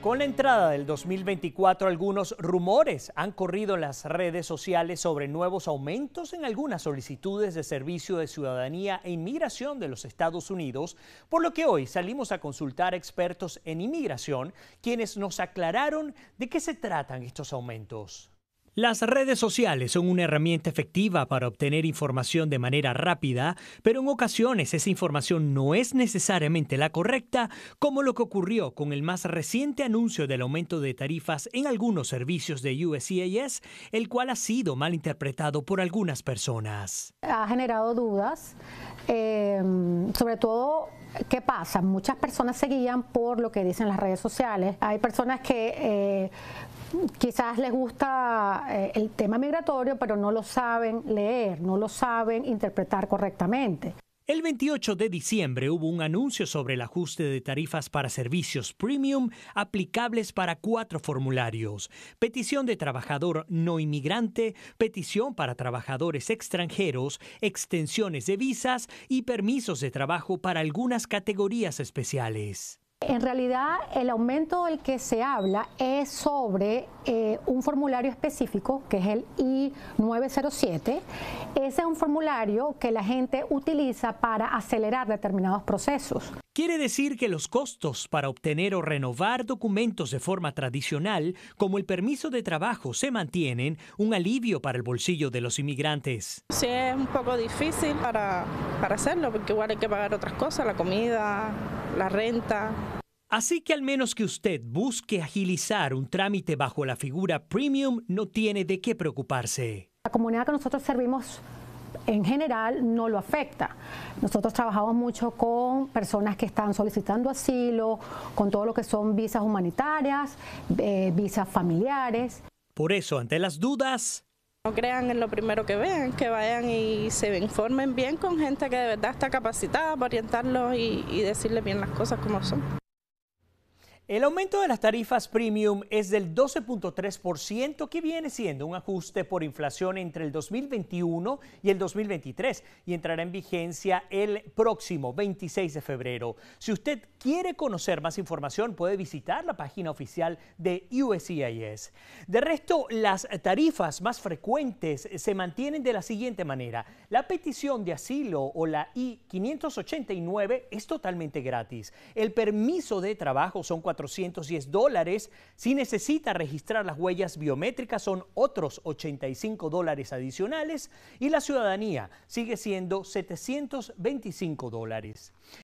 Con la entrada del 2024, algunos rumores han corrido en las redes sociales sobre nuevos aumentos en algunas solicitudes de servicio de ciudadanía e inmigración de los Estados Unidos, por lo que hoy salimos a consultar a expertos en inmigración, quienes nos aclararon de qué se tratan estos aumentos. Las redes sociales son una herramienta efectiva para obtener información de manera rápida, pero en ocasiones esa información no es necesariamente la correcta, como lo que ocurrió con el más reciente anuncio del aumento de tarifas en algunos servicios de USCIS, el cual ha sido mal interpretado por algunas personas. Ha generado dudas, em, sobre todo ¿Qué pasa? Muchas personas se guían por lo que dicen las redes sociales. Hay personas que eh, quizás les gusta eh, el tema migratorio, pero no lo saben leer, no lo saben interpretar correctamente. El 28 de diciembre hubo un anuncio sobre el ajuste de tarifas para servicios premium aplicables para cuatro formularios. Petición de trabajador no inmigrante, petición para trabajadores extranjeros, extensiones de visas y permisos de trabajo para algunas categorías especiales en realidad el aumento del que se habla es sobre eh, un formulario específico, que es el I907. Ese es un formulario que la gente utiliza para acelerar determinados procesos. Quiere decir que los costos para obtener o renovar documentos de forma tradicional, como el permiso de trabajo, se mantienen, un alivio para el bolsillo de los inmigrantes. Sí, es un poco difícil para, para hacerlo, porque igual hay que pagar otras cosas, la comida, la renta, Así que al menos que usted busque agilizar un trámite bajo la figura premium, no tiene de qué preocuparse. La comunidad que nosotros servimos en general no lo afecta. Nosotros trabajamos mucho con personas que están solicitando asilo, con todo lo que son visas humanitarias, eh, visas familiares. Por eso, ante las dudas... No crean en lo primero que vean, que vayan y se informen bien con gente que de verdad está capacitada para orientarlos y, y decirles bien las cosas como son. El aumento de las tarifas premium es del 12.3%, que viene siendo un ajuste por inflación entre el 2021 y el 2023 y entrará en vigencia el próximo 26 de febrero. Si usted quiere conocer más información, puede visitar la página oficial de USCIS. De resto, las tarifas más frecuentes se mantienen de la siguiente manera. La petición de asilo o la I-589 es totalmente gratis. El permiso de trabajo son 410 Si necesita registrar las huellas biométricas son otros 85 dólares adicionales y la ciudadanía sigue siendo 725 dólares.